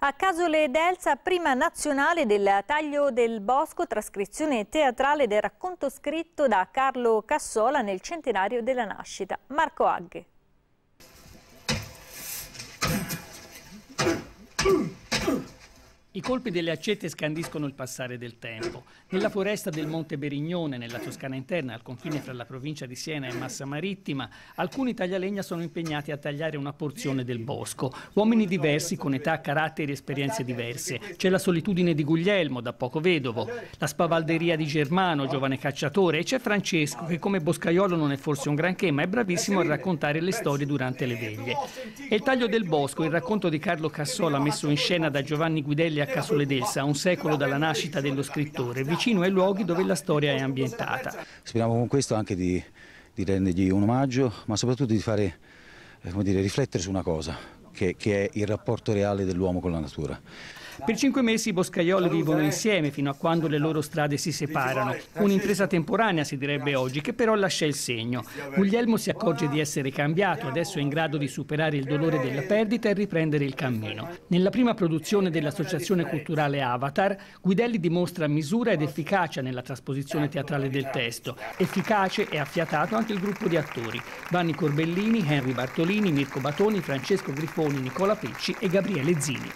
A Casole d'Elsa, prima nazionale del taglio del bosco, trascrizione teatrale del racconto scritto da Carlo Cassola nel centenario della nascita. Marco Aghe. I colpi delle accette scandiscono il passare del tempo. Nella foresta del Monte Berignone, nella Toscana interna, al confine fra la provincia di Siena e Massa Marittima, alcuni taglialegna sono impegnati a tagliare una porzione del bosco. Uomini diversi, con età, caratteri e esperienze diverse. C'è la solitudine di Guglielmo, da poco vedovo, la spavalderia di Germano, giovane cacciatore, e c'è Francesco, che come boscaiolo non è forse un granché, ma è bravissimo a raccontare le storie durante le veglie. E il taglio del bosco, il racconto di Carlo Cassola messo in scena da Giovanni Guidelli Marelli a Casoledessa, a un secolo dalla nascita dello scrittore, vicino ai luoghi dove la storia è ambientata. Speriamo con questo anche di, di rendergli un omaggio, ma soprattutto di fare, eh, dire, riflettere su una cosa, che, che è il rapporto reale dell'uomo con la natura. Per cinque mesi i boscaioli vivono eh. insieme fino a quando le loro strade si separano. Eh, Un'impresa temporanea si direbbe oggi, che però lascia il segno. Guglielmo si accorge di ah. essere cambiato, adesso è in grado di superare il dolore della perdita e riprendere il cammino. Nella prima produzione dell'associazione culturale Avatar, Guidelli dimostra misura ed efficacia nella trasposizione ecco, teatrale del testo. Efficace e affiatato anche il gruppo di attori. Vanni Corbellini, Henry Bartolini, Mirko Batoni, Francesco Grifoni, Nicola Pecci e Gabriele Zini.